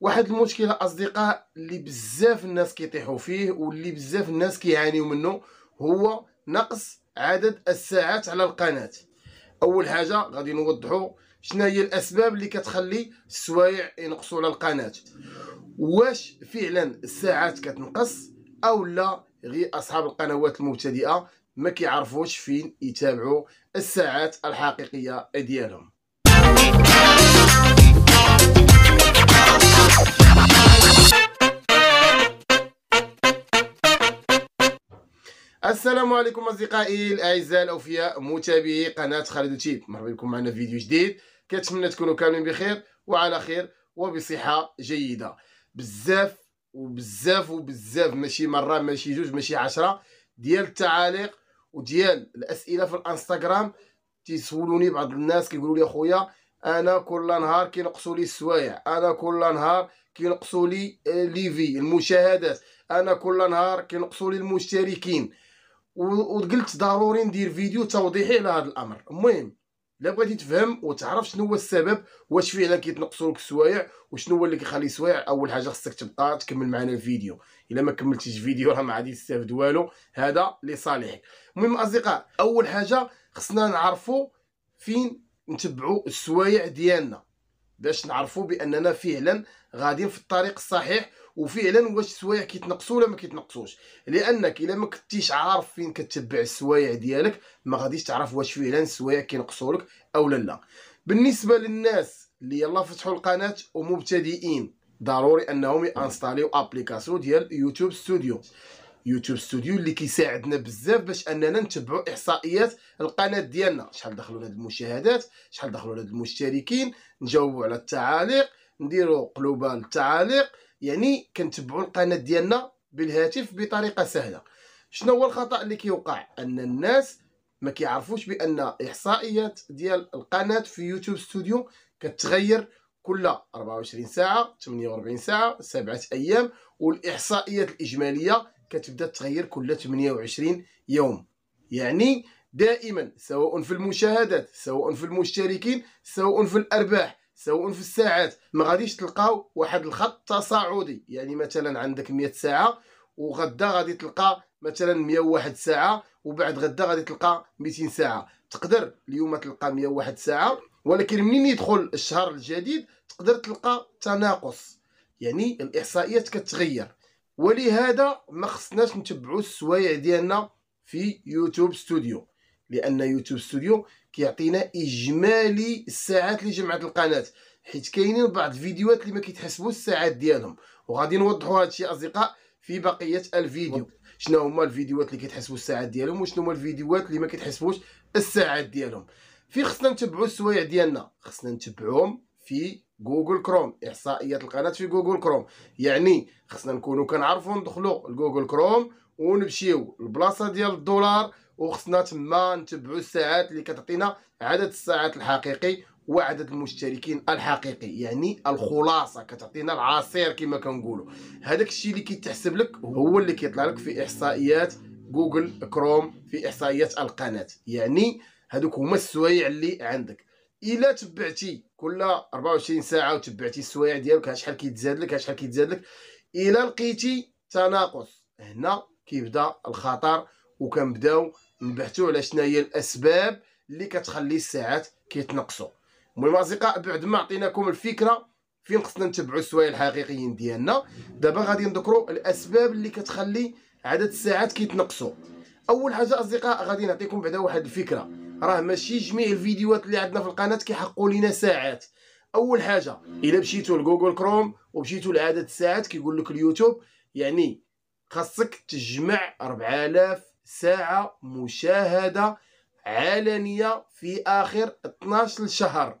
واحد المشكله اصدقاء اللي بزاف الناس كيطيحوا فيه واللي بزاف الناس كيعانيو منه هو نقص عدد الساعات على القناه اول حاجه غادي نوضحوا شنو هي الاسباب اللي كتخلي السوايع ينقصوا على القناه واش فعلا الساعات كتنقص او لا غير اصحاب القنوات المبتدئه ما كيعرفوش فين يتابعوا الساعات الحقيقيه ديالهم السلام عليكم اصدقائي الاعزاء الاوفياء متابعي قناه خالد تيب مرحبا بكم معنا في فيديو جديد كنتمنى تكونوا كاملين بخير وعلى خير وبصحه جيده بزاف وبزاف وبزاف ماشي مره ماشي جوج ماشي عشرة ديال التعاليق وديال الاسئله في الانستغرام تيسولوني بعض الناس كيقولوا لي اخويا انا كل نهار كينقصوا لي السوايع انا كل نهار كينقصوا لي آه، ليفي المشاهدات انا كل نهار كينقصوا لي المشتركين وقلت ضروري ندير فيديو توضيحي على هذا الامر المهم لا بغيتي تفهم وتعرف شنو هو السبب واش فعلا كيتنقصوا لك السوايع وشنو هو اللي كيخلي السوايع اول حاجه خصك تبقى تكمل معنا الفيديو الا ما كملتيش الفيديو راه ما غادي تستافد والو هذا لصالحك المهم اصدقاء اول حاجه خصنا نعرفوا فين نتبعوا السوايع ديالنا باش نعرفوا باننا فعلا غاديين في الطريق الصحيح وفعلا واش السوايع كيتنقصوا ولا ما كيتنقصوش لانك الا ما كنتيش عارف فين كتبع السوايع ديالك ما غاديش تعرف واش فعلا السوايع كينقصوا لك او لا لا بالنسبه للناس اللي يلا فتحوا القناه ومبتدئين ضروري انهم يانستاليو ابليكاسيون ديال يوتيوب ستوديو يوتيوب ستوديو اللي كيساعدنا بزاف باش اننا نتبعوا احصائيات القناه ديالنا شحال دخلوا لهاد المشاهدات شحال دخلوا لهاد المشتركين نجاوبوا على التعاليق نديرو قلوبه التعاليق يعني كنتبعوا القناه ديالنا بالهاتف بطريقه سهله شنو هو الخطا اللي كيوقع ان الناس ما كيعرفوش بان احصائيات ديال القناه في يوتيوب ستوديو كتغير كل 24 ساعه 48 ساعه سبعة ايام والاحصائيات الاجماليه كتبدا تغير كل 28 يوم يعني دائما سواء في المشاهدات سواء في المشتركين سواء في الارباح سواء في الساعات ما غاديش تلقاو واحد الخط تصاعدي يعني مثلا عندك 100 ساعه وغدا غادي تلقى مثلا 101 ساعه وبعد غدا غادي تلقى 200 ساعه تقدر اليوم تلقى 101 ساعه ولكن منين يدخل الشهر الجديد تقدر تلقى تناقص يعني الاحصائيات كتغير ولهذا ما خصناش نتبعوا السوايع ديالنا في يوتيوب ستوديو لان يوتيوب ستوديو كيعطينا اجمالي الساعات اللي جمعت القناه حيت كاينين بعض الفيديوهات اللي ما كيتحسبوش الساعات ديالهم وغادي نوضحوا هادشي اصدقاء في بقيه الفيديو شنو هما الفيديوهات اللي كيتحسبوا الساعات ديالهم وشنو هما الفيديوهات اللي ما كيتحسبوش الساعات ديالهم في خصنا نتبعوا السوايع ديالنا خصنا نتبعوهم في جوجل كروم احصائيات القناه في جوجل كروم يعني خصنا نكونوا كنعرفوا ندخلوا لجوجل كروم ونمشيو البلاصه ديال الدولار وخصنا تما نتبعوا الساعات اللي كتعطينا عدد الساعات الحقيقي وعدد المشتركين الحقيقي يعني الخلاصه كتعطينا العصير كما كنقولوا هذاك الشيء اللي كيتحسب لك هو اللي كيطلع لك في احصائيات جوجل كروم في احصائيات القناه يعني هذوك هما السوايع اللي عندك الا تبعتي كل 24 ساعه وتبعتي السوايع ديالك شحال كيتزاد لك شحال كيتزاد لك الا لقيتي تناقص هنا كيبدا الخطر وكنبداو نبحثوا على شنو هي الاسباب اللي كتخلي الساعات كيتنقصوا المهم اصدقاء بعد ما عطيناكم الفكره فين خصنا نتبعوا السوايع الحقيقيين ديالنا دابا غادي نذكروا الاسباب اللي كتخلي عدد الساعات كيتنقصوا اول حاجه اصدقاء غادي نعطيكم بعدا واحد الفكره راه ماشي جميع الفيديوهات اللي عندنا في القناه كيحققوا لينا ساعات اول حاجه الا مشيتو لجوجل كروم ومشيتو لعدد الساعات كيقول لك اليوتيوب يعني خاصك تجمع 4000 ساعة مشاهدة علنية في آخر 12 شهر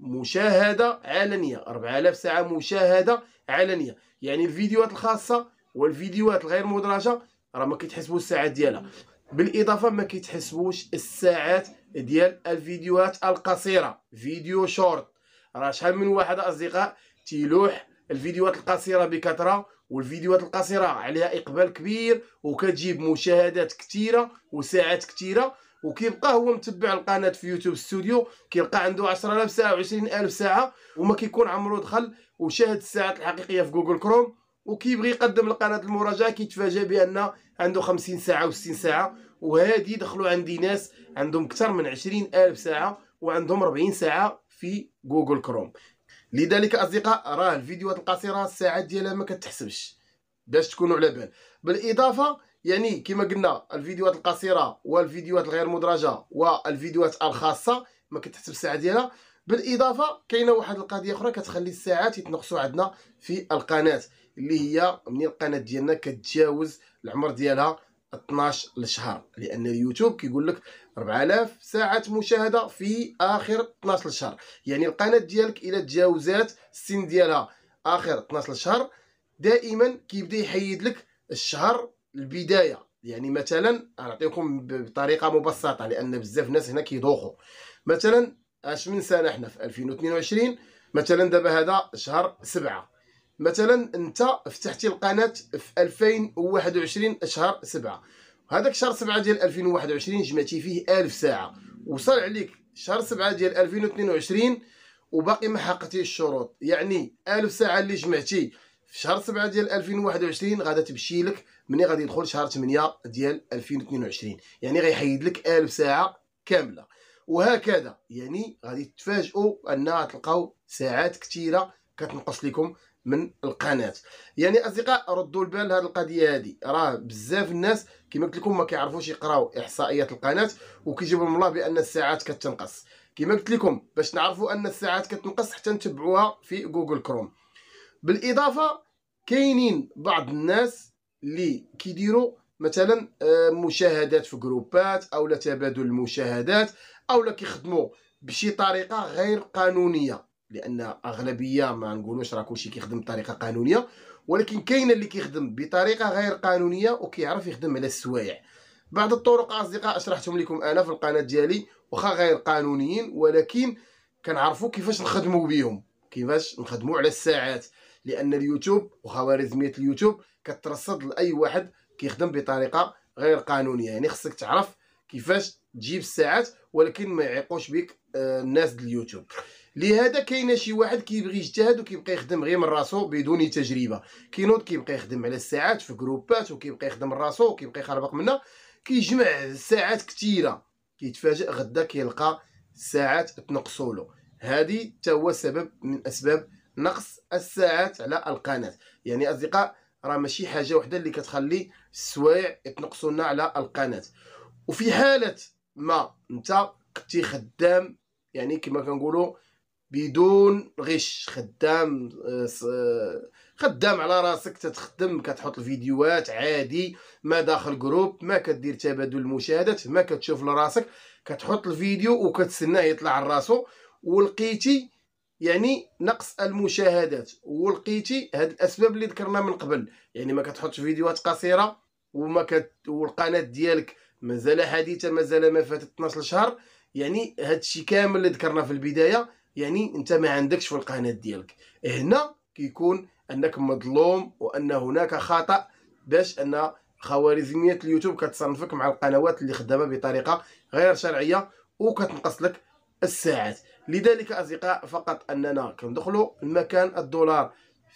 مشاهدة علنية 4000 ساعة مشاهدة علنية يعني الفيديوهات الخاصة والفيديوهات الغير مدرجة راه ما كيتحسبوش الساعات ديالها بالاضافه ما كيتحسبوش الساعات ديال الفيديوهات القصيره فيديو شورت راه شحال من واحد اصدقاء تيلوح الفيديوهات القصيره بكثره والفيديوهات القصيره عليها اقبال كبير وكتجيب مشاهدات كثيره وساعات كثيره وكيبقى هو متبع القناه في يوتيوب ستوديو كيلقى عنده 10000 ساعه و ألف ساعه وما كيكون عمرو دخل وشاهد الساعات الحقيقيه في جوجل كروم وكيبغي يقدم القناه المراجعه كيتفاجئ بان عنده 50 ساعه و60 ساعه وهذه دخلوا عندي ناس عندهم اكثر من 20000 ساعه وعندهم 40 ساعه في جوجل كروم لذلك اصدقاء راه الفيديوهات القصيره الساعات ديالها ما كتحسبش باش تكونوا على بال بالاضافه يعني كما قلنا الفيديوهات القصيره والفيديوهات الغير مدرجه والفيديوهات الخاصه ما كتحسب الساعه ديالها بالاضافه كاينه واحد القضيه اخرى كتخلي الساعات يتنقصوا عندنا في القناه اللي هي من القناه ديالنا كتجاوز العمر ديالها 12 الشهر لان اليوتيوب كيقول لك 4000 ساعه مشاهده في اخر 12 شهر يعني القناه ديالك الى تجاوزات السن ديالها اخر 12 شهر دائما كيبدا يحيد لك الشهر البدايه يعني مثلا نعطيكم بطريقه مبسطه لان بزاف ناس هنا كيدوخوا مثلا اش من سنه حنا في 2022 مثلا دابا هذا شهر سبعة مثلا انت فتحتي القناه في 2021 شهر 7 هذاك شهر 7 ديال 2021 جمعتي فيه 1000 ساعه وصل عليك شهر 7 ديال 2022 وباقي ما حققتيش الشروط يعني 1000 ساعه اللي جمعتي في شهر 7 ديال 2021 غادي تمشي لك ملي غادي يدخل شهر 8 ديال 2022 يعني غيحيد لك 1000 ساعه كامله وهكذا يعني غادي تفاجئوا ان تلقاو ساعات كثيره كتنقص لكم من القناه يعني اصدقاء ردوا البال هذه القضيه هذه راه بزاف الناس كما قلت لكم ما كيعرفوش يقراو احصائيات القناه وكيجيب لهم الله بان الساعات كتنقص كما قلت لكم باش نعرفوا ان الساعات كتنقص حتى نتبعوها في جوجل كروم بالاضافه كاينين بعض الناس اللي كيديروا مثلا آه، مشاهدات في جروبات او تبادل المشاهدات او كيخدموا بشي طريقه غير قانونيه لان اغلبيه ما نقولوش راه كلشي كيخدم بطريقه قانونيه ولكن كاين اللي كيخدم بطريقه غير قانونيه وكيعرف يخدم على السوايع بعض الطرق اصدقاء شرحتهم لكم انا في القناه ديالي واخا غير قانونيين ولكن كنعرفوا كيفاش نخدموا بهم كيفاش نخدموا على الساعات لان اليوتيوب وخوارزميه اليوتيوب كترصد لاي واحد كيخدم بطريقه غير قانونيه يعني خصك تعرف كيفاش تجيب الساعات ولكن ما يعيقوش بك آه، الناس اليوتيوب لهذا كاين شي واحد كيبغي يجتهد وكيبقى يخدم غير من راسو بدون تجربه كينوض كيبقى يخدم على الساعات في جروبات وكيبقى يخدم من راسو وكيبقى يخربق منها كيجمع ساعات كثيره كيتفاجئ غدا كيلقى الساعات تنقصوا له هذه حتى هو سبب من اسباب نقص الساعات على القناه يعني اصدقاء راه ماشي حاجه وحده اللي كتخلي السوايع يتنقصوا لنا على القناه وفي حاله ما انت كنتي خدام يعني كما كنقولوا بدون غش خدام آه، آه، خدام على راسك تتخدم كتحط الفيديوهات عادي ما داخل جروب ما كدير تبادل المشاهدات ما كتشوف لراسك كتحط الفيديو وكتسناه يطلع لراسو ولقيتي يعني نقص المشاهدات ولقيتي هاد الاسباب اللي ذكرنا من قبل يعني ما كتحطش فيديوهات قصيره وما كت... والقناه ديالك مازال حديثه مازال ما فاتت 12 شهر يعني هادشي كامل اللي ذكرنا في البدايه يعني انت ما عندكش في القناه ديالك هنا كيكون انك مظلوم وان هناك خطا باش ان خوارزميه اليوتيوب كتصنفك مع القنوات اللي خدامه بطريقه غير شرعيه وكتنقص لك الساعات لذلك اصدقاء فقط اننا كندخلوا المكان الدولار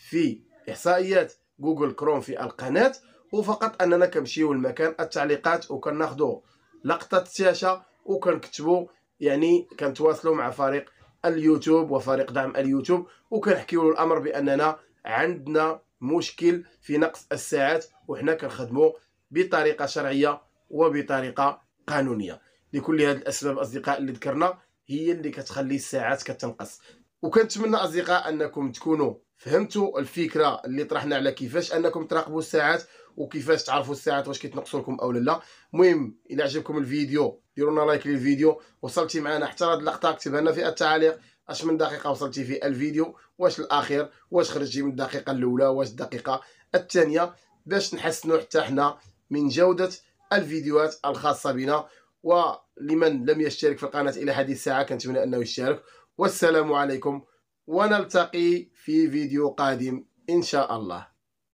في احصائيات جوجل كروم في القناه وفقط اننا كنمشيو لمكان التعليقات وكناخذوا لقطه الشاشه وكنكتبوا يعني كنتواصلوا مع فريق اليوتيوب وفريق دعم اليوتيوب وكنحكيو له الامر باننا عندنا مشكل في نقص الساعات وحنا كنخدموا بطريقه شرعيه وبطريقه قانونيه لكل هذه الاسباب اصدقاء اللي ذكرنا هي اللي كتخلي الساعات كتنقص وكنتمنى اصدقاء انكم تكونوا فهمتوا الفكره اللي طرحنا على كيفاش انكم تراقبوا الساعات وكيفاش تعرفوا الساعات واش كيتنقصوا لكم او لا المهم الى عجبكم الفيديو ديروا لنا لايك للفيديو وصلتي معنا حتى هذه اللقطه اكتبها لنا في التعليق اش من دقيقه وصلتي في الفيديو واش الاخير واش خرجتي من الدقيقه الاولى واش الدقيقه الثانيه باش نحسنوا حتى حنا من جوده الفيديوهات الخاصه بنا ولمن لم يشترك في القناه الى هذه الساعه كنتمنى انه يشترك والسلام عليكم ونلتقي في فيديو قادم ان شاء الله